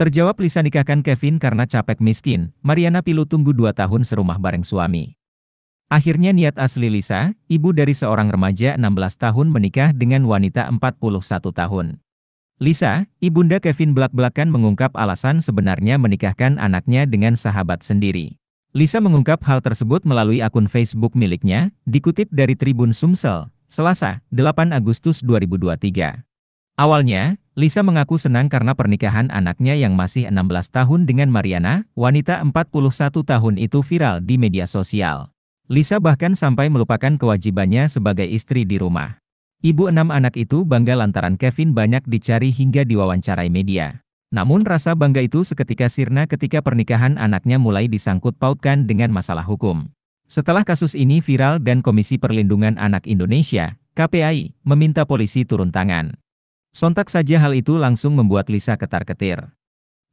Terjawab Lisa nikahkan Kevin karena capek miskin, Mariana Pilu tunggu dua tahun serumah bareng suami. Akhirnya niat asli Lisa, ibu dari seorang remaja 16 tahun menikah dengan wanita 41 tahun. Lisa, ibunda Kevin belak-belakan mengungkap alasan sebenarnya menikahkan anaknya dengan sahabat sendiri. Lisa mengungkap hal tersebut melalui akun Facebook miliknya, dikutip dari Tribun Sumsel, Selasa, 8 Agustus 2023. Awalnya, Lisa mengaku senang karena pernikahan anaknya yang masih 16 tahun dengan Mariana, wanita 41 tahun itu viral di media sosial. Lisa bahkan sampai melupakan kewajibannya sebagai istri di rumah. Ibu enam anak itu bangga lantaran Kevin banyak dicari hingga diwawancarai media. Namun rasa bangga itu seketika sirna ketika pernikahan anaknya mulai disangkut pautkan dengan masalah hukum. Setelah kasus ini viral dan Komisi Perlindungan Anak Indonesia, KPAI, meminta polisi turun tangan. Sontak saja hal itu langsung membuat Lisa ketar-ketir.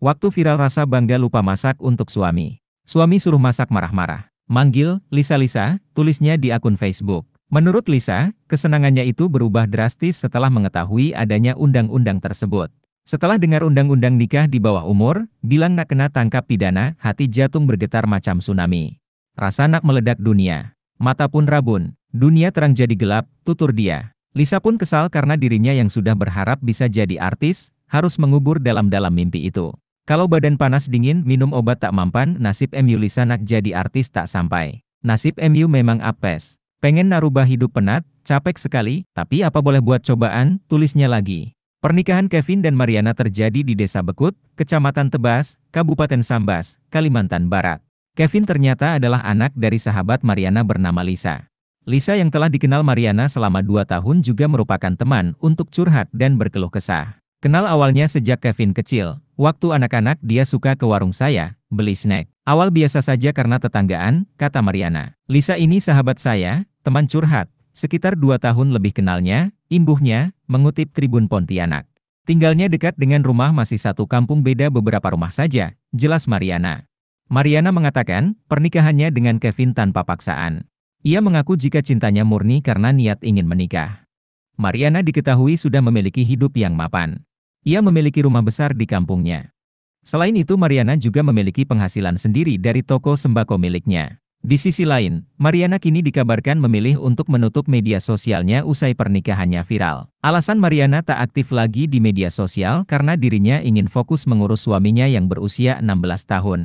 Waktu viral rasa bangga lupa masak untuk suami. Suami suruh masak marah-marah. Manggil, Lisa-Lisa, tulisnya di akun Facebook. Menurut Lisa, kesenangannya itu berubah drastis setelah mengetahui adanya undang-undang tersebut. Setelah dengar undang-undang nikah di bawah umur, bilang nak kena tangkap pidana, hati jatung bergetar macam tsunami. Rasa nak meledak dunia. Mata pun rabun, dunia terang jadi gelap, tutur dia. Lisa pun kesal karena dirinya yang sudah berharap bisa jadi artis, harus mengubur dalam-dalam mimpi itu. Kalau badan panas dingin, minum obat tak mampan, nasib MU Lisa nak jadi artis tak sampai. Nasib MU memang apes. Pengen narubah hidup penat, capek sekali, tapi apa boleh buat cobaan, tulisnya lagi. Pernikahan Kevin dan Mariana terjadi di Desa Bekut, Kecamatan Tebas, Kabupaten Sambas, Kalimantan Barat. Kevin ternyata adalah anak dari sahabat Mariana bernama Lisa. Lisa yang telah dikenal Mariana selama dua tahun juga merupakan teman untuk curhat dan berkeluh kesah. Kenal awalnya sejak Kevin kecil, waktu anak-anak dia suka ke warung saya, beli snack. Awal biasa saja karena tetanggaan, kata Mariana. Lisa ini sahabat saya, teman curhat, sekitar dua tahun lebih kenalnya, imbuhnya, mengutip Tribun Pontianak. Tinggalnya dekat dengan rumah masih satu kampung beda beberapa rumah saja, jelas Mariana. Mariana mengatakan, pernikahannya dengan Kevin tanpa paksaan. Ia mengaku jika cintanya murni karena niat ingin menikah. Mariana diketahui sudah memiliki hidup yang mapan. Ia memiliki rumah besar di kampungnya. Selain itu Mariana juga memiliki penghasilan sendiri dari toko sembako miliknya. Di sisi lain, Mariana kini dikabarkan memilih untuk menutup media sosialnya usai pernikahannya viral. Alasan Mariana tak aktif lagi di media sosial karena dirinya ingin fokus mengurus suaminya yang berusia 16 tahun.